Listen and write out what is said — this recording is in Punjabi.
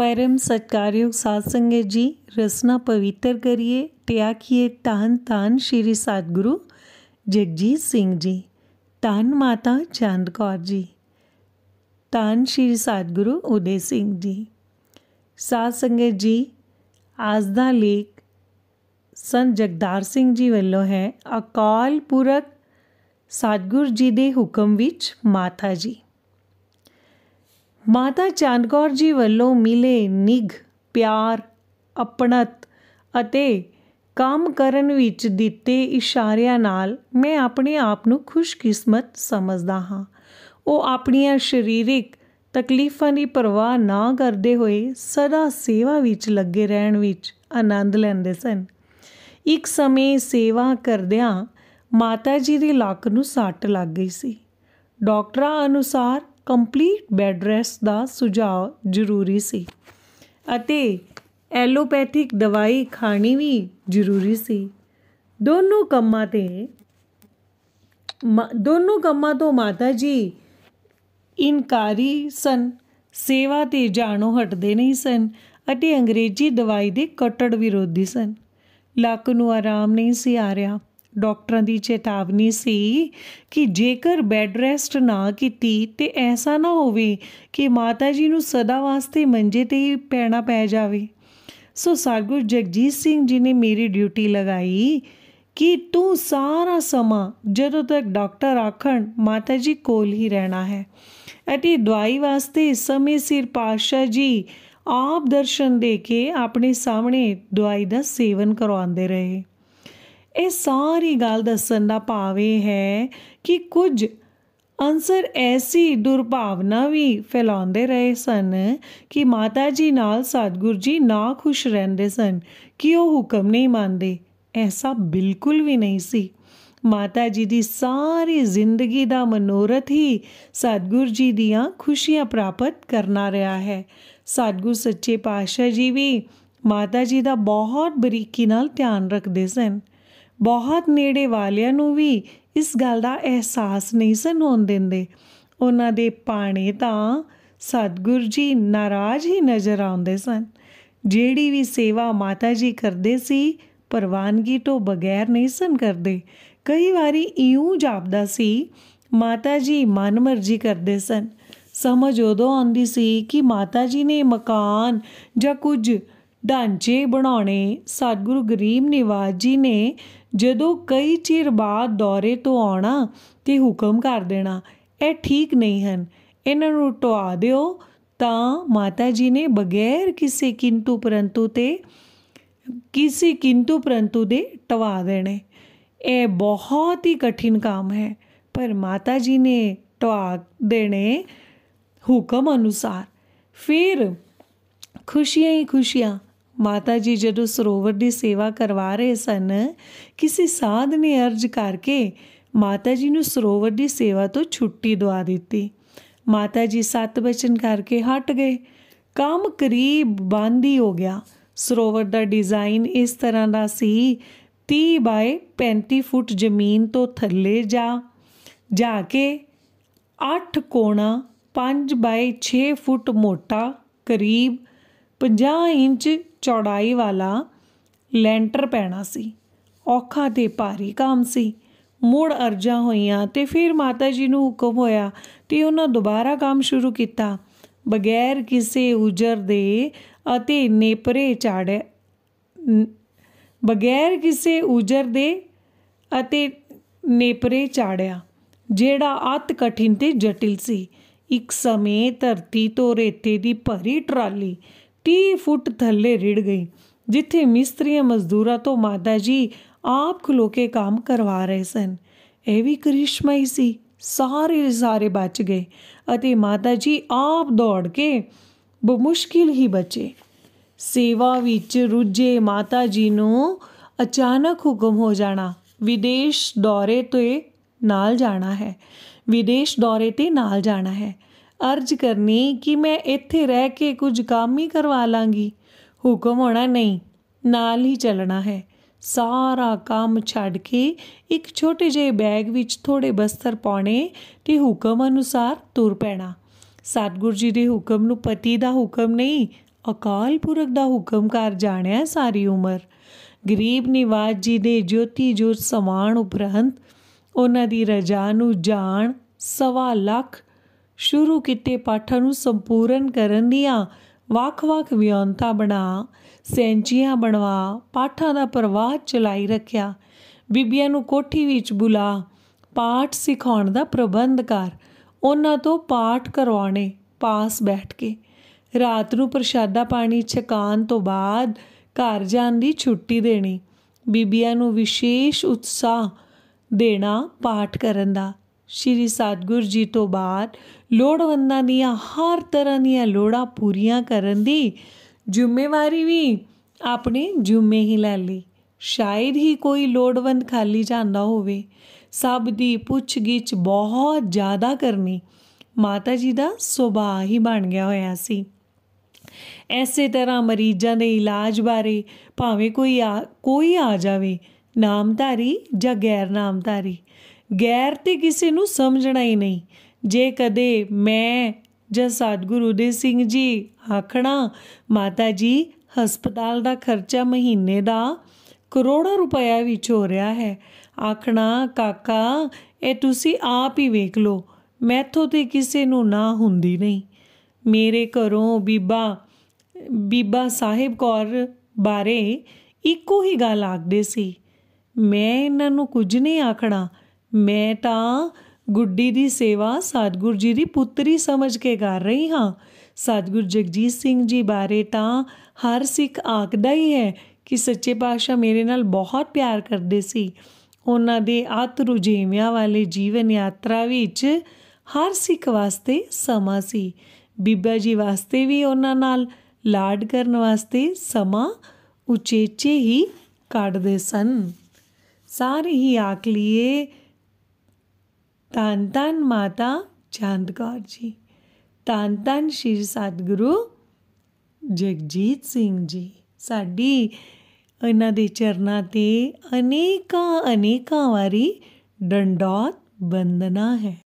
ਪਰਮ सत्कारयोग ਸਾਧ ਸੰਗਤ ਜੀ ਰਸਨਾ ਪਵਿੱਤਰ ਕਰੀਏ ਟਿਆ ਕੀਏ ਤਾਨ ਤਾਨ ਸ਼੍ਰੀ ਸਤਗੁਰੂ ਜਗਜੀਤ ਸਿੰਘ ਜੀ ਤਾਨ ਮਾਤਾ ਚੰਦ ਕੌਰ ਜੀ ਤਾਨ ਸ਼੍ਰੀ ਸਤਗੁਰੂ ਉਦੇ ਸਿੰਘ ਜੀ ਸਾਧ ਸੰਗਤ ਜੀ ਅੱਜ ਦਾ ਲੇਖ ਸੰਤ ਜਗਦਾਰ ਸਿੰਘ ਜੀ ਵੱਲੋਂ ਹੈ ਅਕਾਲ ਪੁਰਖ ਸਤਗੁਰ ਜੀ ਦੇ ਹੁਕਮ ਵਿੱਚ ਮਾਤਾ ਜੀ ਮਾਤਾ ਚੰਦਗੌਰ ਜੀ ਵੱਲੋਂ ਮਿਲੇ ਨਿਗ ਪਿਆਰ ਅਪਣਤ ਅਤੇ ਕੰਮ ਕਰਨ ਵਿੱਚ ਦਿੱਤੇ ਇਸ਼ਾਰਿਆਂ ਨਾਲ ਮੈਂ ਆਪਣੇ ਆਪ ਨੂੰ ਖੁਸ਼ਕਿਸਮਤ ਸਮਝਦਾ ਹਾਂ ਉਹ ਆਪਣੀਆਂ ਸਰੀਰਿਕ ਤਕਲੀਫਾਂ ਦੀ ਪਰਵਾਹ ਨਾ ਕਰਦੇ ਹੋਏ ਸਦਾ ਸੇਵਾ ਵਿੱਚ ਲੱਗੇ ਰਹਿਣ ਵਿੱਚ ਆਨੰਦ ਲੈਂਦੇ ਸਨ ਇੱਕ ਸਮੇਂ ਸੇਵਾ ਕਰਦਿਆਂ ਮਾਤਾ ਜੀ ਦੀ ਲੱਕ ਨੂੰ ਸੱਟ ਲੱਗ ਗਈ ਸੀ ਡਾਕਟਰਾਂ ਅਨੁਸਾਰ ਕੰਪਲੀਟ ਬੈੱਡ ਰੈਸਟ ਦਾ ਸੁਝਾਅ ਜ਼ਰੂਰੀ ਸੀ ਅਤੇ ਐਲੋਪੈਥਿਕ ਦਵਾਈ ਖਾਣੀ ਵੀ ਜ਼ਰੂਰੀ ਸੀ ਦੋਨੋਂ ਕੰਮਾਂ ਤੇ ਦੋਨੋਂ ਕੰਮਾਂ ਤੋਂ ਮਾਤਾ ਜੀ ਇਨਕਾਰੀ ਸਨ ਸੇਵਾ ਤੇ ਜਾਣੋ ਹਟਦੇ ਨਹੀਂ ਸਨ ਅਤੇ ਅੰਗਰੇਜ਼ੀ ਦਵਾਈ ਦੇ ਕਟੜ ਵਿਰੋਧੀ ਸਨ ਲੱਕ ਨੂੰ ਆਰਾਮ ਨਹੀਂ ਸੀ ਆ ਰਿਹਾ ਡਾਕਟਰਾਂ ਦੀ ਚੇਤਾਵਨੀ ਸੀ ਕਿ ਜੇਕਰ ਬੈੱਡ ਰੈਸਟ ਨਾ ਕੀਤੀ ਤੇ ਐਸਾ ਨਾ ਹੋਵੇ ਕਿ ਮਾਤਾ ਜੀ ਨੂੰ ਸਦਾ ਵਾਸਤੇ ਮੰਜੇ ਤੇ ਹੀ ਪੈਣਾ ਪੈ ਜਾਵੇ ਸੋ ਸਰਗੁਰ ਜਗਜੀਤ ਸਿੰਘ ਜੀ ਨੇ ਮੇਰੀ ਡਿਊਟੀ ਲਗਾਈ ਕਿ ਤੂੰ ਸਾਰਾ ਸਮਾਂ ਜਦੋਂ ਤੱਕ ਡਾਕਟਰ ਆਖਣ ਮਾਤਾ ਜੀ ਕੋਲ ਹੀ ਰਹਿਣਾ ਹੈ ਅਤੇ ਦਵਾਈ ਵਾਸਤੇ ਸਮੇਂ ਸਿਰ ਪਾਸ਼ਾ ਜੀ ਆਪ ਦਰਸ਼ਨ ਦੇ ਕੇ ਆਪਣੇ ਸਾਹਮਣੇ ਦਵਾਈ ਦਾ ਸੇਵਨ ਕਰਵਾਉਂਦੇ ਰਹੇ ਇਹ ਸਾਰੀ ਗੱਲ ਦੱਸਣ ਦਾ ਭਾਵੇਂ ਹੈ ਕਿ ਕੁਝ ਅੰਸਰ ਐਸੀ ਦੁਰਭਾਵਨਾ ਵੀ ਫੈਲਾਉਂਦੇ ਰਹੇ ਸਨ ਕਿ ਮਾਤਾ ਜੀ ਨਾਲ ਸਤਗੁਰ ਜੀ ਨਾ ਖੁਸ਼ ਰਹਿੰਦੇ ਸਨ ਕਿ ਉਹ ਹੁਕਮ ਨਹੀਂ ਮੰਨਦੇ ਐਸਾ ਬਿਲਕੁਲ ਵੀ ਨਹੀਂ ਸੀ ਮਾਤਾ ਜੀ ਦੀ ਸਾਰੀ ਜ਼ਿੰਦਗੀ ਦਾ ਮਨੋਰਥ ਹੀ ਸਤਗੁਰ ਜੀ ਦੀਆਂ ਖੁਸ਼ੀਆਂ ਪ੍ਰਾਪਤ ਕਰਨਾ ਰਿਹਾ ਹੈ ਸਤਗੁਰ ਸੱਚੇ ਪਾਤਸ਼ਾਹ ਜੀ ਵੀ ਮਾਤਾ ਜੀ ਦਾ ਬਹੁਤ ਬਰੀਕੀ ਨਾਲ ਧਿਆਨ ਰੱਖਦੇ ਸਨ ਬਹੁਤ ਨੇੜੇ ਵਾਲਿਆਂ ਨੂੰ ਵੀ ਇਸ ਗੱਲ ਦਾ ਅਹਿਸਾਸ ਨਹੀਂ ਸਨ ਹੋਣ ਦਿੰਦੇ ਉਹਨਾਂ ਦੇ ਪਾਣੇ ਤਾਂ ਸਤਗੁਰ ਜੀ ਨਾਰਾਜ਼ ਹੀ ਨਜ਼ਰ ਆਉਂਦੇ ਸਨ ਜਿਹੜੀ ਵੀ ਸੇਵਾ ਮਾਤਾ ਜੀ ਕਰਦੇ ਸੀ ਪਰਵਾਨਗੀ ਤੋਂ ਬਗੈਰ ਨਹੀਂ ਸਨ ਕਰਦੇ ਕਈ ਵਾਰੀ ਇਉਂ ਜਾਪਦਾ ਸੀ ਮਾਤਾ ਜੀ ਮਨਮਰਜ਼ੀ ਕਰਦੇ ਸਨ ਸਮਝ ਉਦੋਂ ਆਉਂਦੀ ਸੀ ਕਿ ਮਾਤਾ ਜੀ ਨੇ ਮਕਾਨ ਜਾਂ ਕੁਝ ਢਾਂਚੇ ਬਣਾਉਣੇ ਸਤਿਗੁਰੂ ਗਰੀਬ ਨਿਵਾਜ ਜੀ ਨੇ ਜਦੋਂ ਕਈ ਚਿਰ ਬਾਅਦ ਦੌਰੇ ਤੋਂ ਆਉਣਾ ਤੇ ਹੁਕਮ ਕਰ ਦੇਣਾ ਇਹ ਠੀਕ ਨਹੀਂ ਹਨ ਇਹਨਾਂ ਨੂੰ ਟਵਾ ਦਿਓ ਤਾਂ ਮਾਤਾ ਜੀ ਨੇ ਬਗੈਰ ਕਿਸੇ ਕਿੰਤੂ ਪਰੰਤੂ ਤੇ ਕਿਸੇ ਕਿੰਤੂ ਪਰੰਤੂ ਦੇ ਟਵਾ ਦੇਣੇ ਇਹ ਬਹੁਤ ਹੀ ਕਠਿਨ ਕੰਮ ਹੈ ਪਰ ਮਾਤਾ ਜੀ ਨੇ ਟਵਾ ਦੇਣੇ ਹੁਕਮ ਅਨੁਸਾਰ ਫਿਰ ਖੁਸ਼ੀਆਂ ਹੀ ਖੁਸ਼ੀਆਂ ਮਾਤਾ ਜੀ ਜਦੋਂ ਸਰੋਵਰ ਦੀ ਸੇਵਾ ਕਰਵਾ ਰਹੇ ਸਨ ਕਿਸੇ ਸਾਧ ਨੇ ਅਰਜ ਕਰਕੇ ਮਾਤਾ ਜੀ ਨੂੰ ਸਰੋਵਰ ਦੀ ਸੇਵਾ ਤੋਂ ਛੁੱਟੀ ਦਵਾ ਦਿੱਤੀ ਮਾਤਾ ਜੀ ਸਤ ਬਚਨ ਕਰਕੇ ਹਟ ਗਏ ਕੰਮ ਕਰੀਬ ਬੰਦੀ ਹੋ ਗਿਆ ਸਰੋਵਰ ਦਾ ਡਿਜ਼ਾਈਨ ਇਸ ਤਰ੍ਹਾਂ ਦਾ ਸੀ 30 ਬਾਏ 35 ਫੁੱਟ ਜ਼ਮੀਨ ਤੋਂ ਥੱਲੇ ਜਾ ਜਾ ਕੇ 8 ਕੋਣਾ 5 ਬਾਏ 6 ਫੁੱਟ ਮੋਟਾ ਕਰੀਬ 50 ਇੰਚ ਚੌੜਾਈ ਵਾਲਾ ਲੈਂਟਰ ਪੈਣਾ ਸੀ ਔਖਾ ਤੇ ਭਾਰੀ ਕੰਮ ਸੀ ਮੋੜ ਅਰਜਾ ਹੋਈਆਂ ਤੇ ਫਿਰ ਮਾਤਾ ਜੀ ਨੂੰ ਹੁਕਮ ਹੋਇਆ ਤੇ ਉਹਨਾਂ ਦੁਬਾਰਾ ਕੰਮ ਸ਼ੁਰੂ ਕੀਤਾ ਬਗੈਰ ਕਿਸੇ ਉਜਰ ਦੇ ਅਤੇ ਨੇਪਰੇ ਚਾੜੇ ਬਗੈਰ ਕਿਸੇ ਉਜਰ ਦੇ ਅਤੇ ਨੇਪਰੇ ਚਾੜਿਆ ਜਿਹੜਾ ਅਤ ਕਠਿਨ ਤੇ ਜਟਿਲ ਸੀ ਇੱਕ ਸਮੇਂ ਧਰਤੀ ਤੋਂ ਰੇਤੇ ਦੀ ਭਰੀ ਟਰਾਲੀ 30 ਫੁੱਟ ਥੱਲੇ ਰਿੜ ਗਈ ਜਿੱਥੇ ਮਿਸਤਰੀ ਮਜ਼ਦੂਰਾਂ ਤੋਂ ਮਾਤਾ ਜੀ ਆਪ ਖਲੋ ਕੇ ਕੰਮ ਕਰਵਾ ਰਹੇ ਸਨ ਇਹ ਵੀ ਕ੍ਰਿਸ਼ਮਾ ਹੀ ਸੀ ਸਾਰੇ ਸਾਰੇ ਬਚ ਗਏ ਅਤੇ ਮਾਤਾ ਜੀ ਆਪ ਦੌੜ ਕੇ ਬਮੁਸ਼ਕਿਲ ਹੀ ਬਚੇ ਸੇਵਾ ਵਿੱਚ ਰੁੱਝੇ ਮਾਤਾ ਜੀ ਨੂੰ ਅਚਾਨਕ ਹੁਕਮ ਹੋ ਜਾਣਾ ਵਿਦੇਸ਼ ਦੌਰੇ ਤੇ ਨਾਲ ਜਾਣਾ ਹੈ ਵਿਦੇਸ਼ ਦੌਰੇ ਤੇ ਨਾਲ ਜਾਣਾ ਹੈ ਅਰਜ ਕਰਨੀ ਕਿ ਮੈਂ ਇੱਥੇ ਰਹਿ ਕੇ ਕੁਝ ਕੰਮ ਹੀ ਕਰਵਾ ਲਾਂਗੀ ਹੁਕਮ ਹੋਣਾ ਨਹੀਂ ਨਾਲ ਹੀ ਚੱਲਣਾ ਹੈ ਸਾਰਾ ਕੰਮ ਛੱਡ ਕੇ ਇੱਕ ਛੋਟੇ ਜਿਹੇ ਬੈਗ ਵਿੱਚ ਥੋੜੇ ਬਸਤਰ ਪਾਉਣੇ ਤੇ ਹੁਕਮ ਅਨੁਸਾਰ ਤੁਰ ਪੈਣਾ ਸਤਗੁਰ ਜੀ ਦੇ ਹੁਕਮ ਨੂੰ ਪਤੀ ਦਾ ਹੁਕਮ ਨਹੀਂ ਅਕਾਲ ਪੁਰਖ ਦਾ ਹੁਕਮ ਕਰ ਜਾਣਿਆ ਸਾਰੀ ਉਮਰ ਗਰੀਬ ਨਿਵਾਜ ਜੀ ਦੇ ਜੋਤੀ ਜੋਤ ਸਮਾਨ ਉਪਰੰਤ ਉਹਨਾਂ ਦੀ ਰਜਾ ਨੂੰ ਜਾਣ ਸਵਾ ਲੱਖ ਸ਼ੁਰੂ ਕੀਤੇ ਪਾਠਾਂ ਨੂੰ ਸੰਪੂਰਨ ਕਰਨ ਦੀਆਂ ਵੱਖ-ਵੱਖ ਵਿਉਂਤਾਂ ਬਣਾ ਸੈਂਚੀਆਂ ਬਣਵਾ ਪਾਠਾਂ ਦਾ ਪ੍ਰਵਾਹ ਚਲਾਈ ਰੱਖਿਆ ਬੀਬੀਆਂ ਨੂੰ ਕੋਠੀ ਵਿੱਚ ਬੁਲਾ ਪਾਠ ਸਿਖਾਉਣ ਦਾ ਪ੍ਰਬੰਧ ਕਰ ਉਹਨਾਂ ਤੋਂ ਪਾਠ ਕਰਵਾਉਣੇ ਪਾਸ ਬੈਠ ਕੇ ਰਾਤ ਨੂੰ ਪ੍ਰਸ਼ਾਦਾ ਪਾਣੀ ਛਕਾਨ ਤੋਂ ਬਾਅਦ ਘਰ ਜਾਣ ਦੀ ਛੁੱਟੀ ਦੇਣੀ ਬੀਬੀਆਂ ਨੂੰ ਵਿਸ਼ੇਸ਼ ਉਤਸ਼ਾਹ ਦੇਣਾ ਪਾਠ ਕਰਨ ਦਾ ਸ਼੍ਰੀ ਸਤਗੁਰ ਜੀ ਤੋਂ ਬਾਅਦ ਲੋੜਵੰਦਾਂ ਦੀਆਂ ਹਰ ਤਰ੍ਹਾਂ ਦੀਆਂ ਲੋੜਾਂ ਪੂਰੀਆਂ ਕਰਨ ਦੀ ਜ਼ਿੰਮੇਵਾਰੀ ਵੀ ਆਪਣੇ ਜ਼ਿੰਮੇ ਹੀ ਲੈ ਲਈ ਸ਼ਾਇਦ ਹੀ ਕੋਈ ਲੋੜਵੰਦ ਖਾਲੀ ਜਾਂਦਾ ਹੋਵੇ ਸਭ ਦੀ ਪੁੱਛਗਿੱਛ ਬਹੁਤ ਜ਼ਿਆਦਾ ਕਰਨੀ ਮਾਤਾ ਜੀ ਦਾ ਸੁਭਾਅ ਹੀ ਬਣ ਗਿਆ ਹੋਇਆ ਸੀ ਐਸੇ ਤਰ੍ਹਾਂ ਮਰੀਜ਼ਾਂ ਦੇ ਇਲਾਜ ਬਾਰੇ ਭਾਵੇਂ ਕੋਈ ਕੋਈ ਆ ਜਾਵੇ ਨਾਮਧਾਰੀ ਜਾਂ ਗੈਰ ਨਾਮਧਾਰੀ ਗੈਰ ਤੇ ਕਿਸੇ ਨੂੰ ਸਮਝਣਾ ਹੀ ਨਹੀਂ ਜੇ ਕਦੇ ਮੈਂ ਜਾਂ ਸਤਗੁਰੂ ਦੇ ਸਿੰਘ ਜੀ ਆਖਣਾ ਮਾਤਾ ਜੀ ਹਸਪਤਾਲ ਦਾ ਖਰਚਾ ਮਹੀਨੇ ਦਾ ਕਰੋੜਾ ਰੁਪਇਆ ਵਿੱਚ ਹੋ ਰਿਹਾ ਹੈ ਆਖਣਾ ਕਾਕਾ ਇਹ ਤੁਸੀਂ ਆਪ ਹੀ ਵੇਖ ਲਓ ਮੈਥੋਂ ਤੇ ਕਿਸੇ ਨੂੰ ਨਾ ਹੁੰਦੀ ਨਹੀਂ ਮੇਰੇ ਘਰੋਂ ਬੀਬਾ ਬੀਬਾ ਸਾਹਿਬ ਕੌਰ ਬਾਰੇ ਇੱਕੋ ਹੀ ਗੱਲ ਆਖਦੇ ਸੀ ਮੈਂ ਇਹਨਾਂ ਨੂੰ ਕੁਝ ਨਹੀਂ ਆਖਣਾ ਮੈਂ ਤਾਂ ਗੁੱਡੀ ਦੀ ਸੇਵਾ ਸਤਗੁਰ ਜੀ ਦੀ ਪੁੱਤਰੀ ਸਮਝ ਕੇ ਕਰ ਰਹੀ ਹਾਂ ਸਤਗੁਰ ਜਗਜੀਤ ਸਿੰਘ ਜੀ ਬਾਰੇ ਤਾਂ ਹਰ ਸਿੱਖ ਆਖਦਾ ਹੀ ਹੈ ਕਿ ਸੱਚੇ ਪਾਤਸ਼ਾਹ ਮੇਰੇ ਨਾਲ ਬਹੁਤ ਪਿਆਰ ਕਰਦੇ ਸੀ ਉਹਨਾਂ ਦੇ ਆਤਰੂ ਜੀਵਿਆਂ ਵਾਲੇ ਜੀਵਨ ਯਾਤਰਾ ਵਿੱਚ ਹਰ ਸਿੱਖ ਵਾਸਤੇ ਸਮਾਂ ਸੀ ਬੀਬਾ ਜੀ ਵਾਸਤੇ ਵੀ ਉਹਨਾਂ ਨਾਲ ਲਾਡ ਕਰਨ ਵਾਸਤੇ ਸਮਾਂ ਉਚੇਚੇ ਹੀ ਕੱਢਦੇ ਸਨ ਸਾਰੇ ਹੀ ਆਖ ਲਈਏ ਤਨ ਤਨ ਮਾਤਾ ਚੰਦ ਕੌਰ ਜੀ ਤਨ ਸ਼ੀਰ ਸ਼੍ਰੀ ਸਤਿਗੁਰੂ ਜਗਜੀਤ ਸਿੰਘ ਜੀ ਸਾਡੀ ਇਹਨਾਂ ਦੇ ਚਰਨਾਂ ਤੇ ਅਨੇਕਾਂ ਅਨੇਕਾਂ ਵਾਰੀ ਡੰਡੋਤ ਬੰਦਨਾ ਹੈ